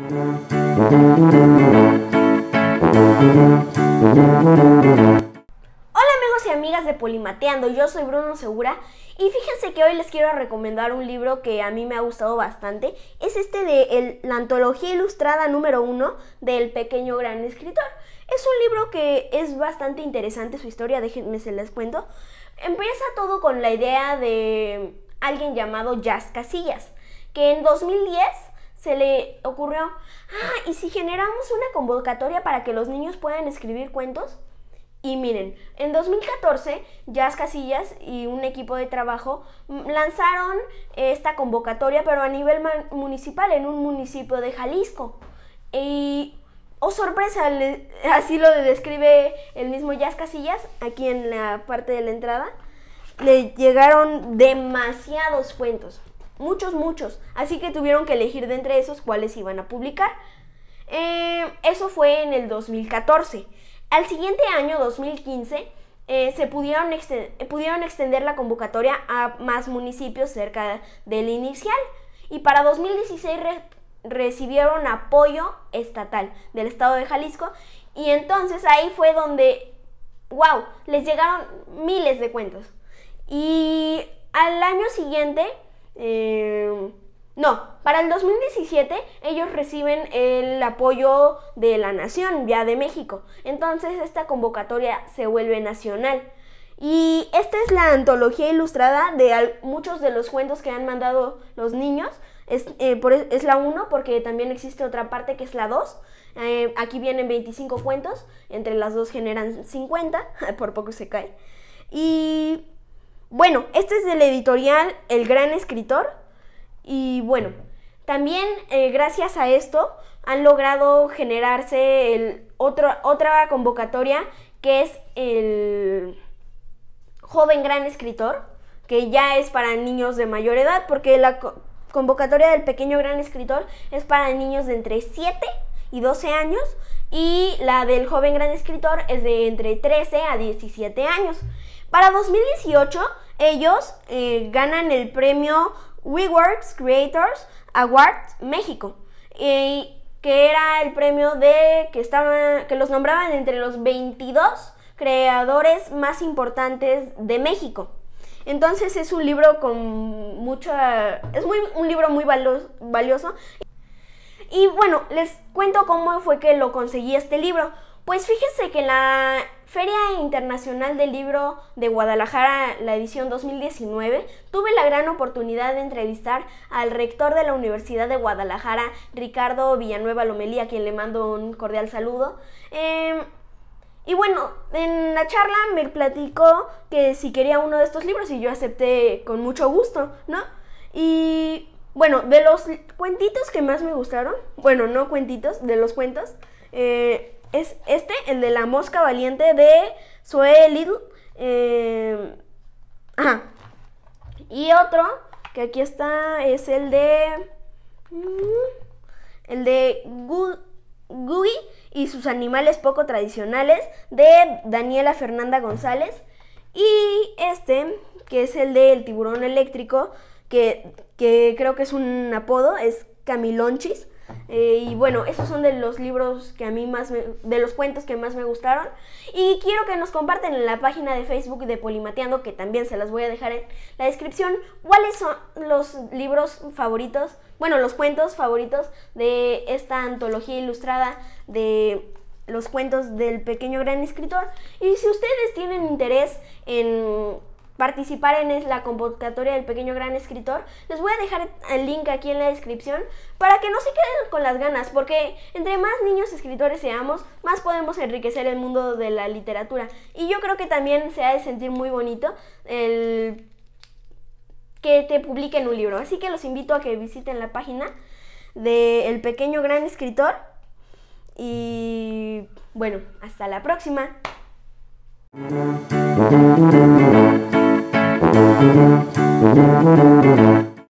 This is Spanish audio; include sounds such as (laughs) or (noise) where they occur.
Hola amigos y amigas de Polimateando, yo soy Bruno Segura y fíjense que hoy les quiero recomendar un libro que a mí me ha gustado bastante. Es este de la antología ilustrada número uno del pequeño gran escritor. Es un libro que es bastante interesante su historia, déjenme se les cuento. Empieza todo con la idea de alguien llamado Jazz Casillas, que en 2010 se le ocurrió, ah, ¿y si generamos una convocatoria para que los niños puedan escribir cuentos? Y miren, en 2014, Jazz Casillas y un equipo de trabajo lanzaron esta convocatoria, pero a nivel municipal, en un municipio de Jalisco. Y, oh sorpresa, así lo describe el mismo Jazz Casillas, aquí en la parte de la entrada, le llegaron demasiados cuentos muchos, muchos. Así que tuvieron que elegir de entre esos cuáles iban a publicar. Eh, eso fue en el 2014. Al siguiente año, 2015, eh, se pudieron, eh, pudieron extender la convocatoria a más municipios cerca del inicial. Y para 2016 recibieron apoyo estatal del estado de Jalisco. Y entonces ahí fue donde, wow, les llegaron miles de cuentos. Y al año siguiente eh, no, para el 2017 ellos reciben el apoyo de la nación, ya de México. Entonces esta convocatoria se vuelve nacional. Y esta es la antología ilustrada de muchos de los cuentos que han mandado los niños. Es, eh, e, es la 1 porque también existe otra parte que es la 2. Eh, aquí vienen 25 cuentos, entre las dos generan 50, (laughs) por poco se cae. Y bueno, este es del editorial El Gran Escritor. Y bueno, también eh, gracias a esto han logrado generarse otra convocatoria que es el joven gran escritor, que ya es para niños de mayor edad, porque la convocatoria del pequeño gran escritor es para niños de entre 7 y 12 años y la del joven gran escritor es de entre 13 a 17 años. Para 2018 ellos eh, ganan el premio WeWorks Creators Award México, eh, que era el premio de que, que los nombraban entre los 22 creadores más importantes de México. Entonces es un libro con mucha... es muy, un libro muy valioso y bueno, les cuento cómo fue que lo conseguí este libro. Pues fíjense que en la Feria Internacional del Libro de Guadalajara, la edición 2019, tuve la gran oportunidad de entrevistar al rector de la Universidad de Guadalajara, Ricardo Villanueva Lomelí, a quien le mando un cordial saludo. Em, y bueno, en la charla me platicó que si quería uno de estos libros y yo acepté con mucho gusto, ¿no? Y bueno, de los cuentitos que más me gustaron, bueno, no cuentitos, de los cuentos, eh, es este, el de la mosca valiente de Zoe Little. Eh, ajá. Y otro, que aquí está, es el de... Mm, el de Gui y sus animales poco tradicionales de Daniela Fernanda González. Y este, que es el del tiburón eléctrico que, que creo que es un apodo, es Camilonchis. Eh, y bueno, esos son de los libros que a mí más me, de los cuentos que más me gustaron. Y quiero que nos comparten en la página de Facebook de Polimateando, que también se las voy a dejar en la descripción, cuáles son los libros favoritos, bueno, los cuentos favoritos de esta antología ilustrada de los cuentos del pequeño gran escritor. Y si ustedes tienen interés en participar en la convocatoria del pequeño gran escritor, les voy a dejar el link aquí en la descripción para que no se queden con las ganas, porque entre más niños escritores seamos, más podemos enriquecer el mundo de la literatura. Y yo creo que también se ha de sentir muy bonito el que te publiquen un libro. Así que los invito a que visiten la página de El pequeño gran escritor. Y bueno, hasta la próxima. Thank you.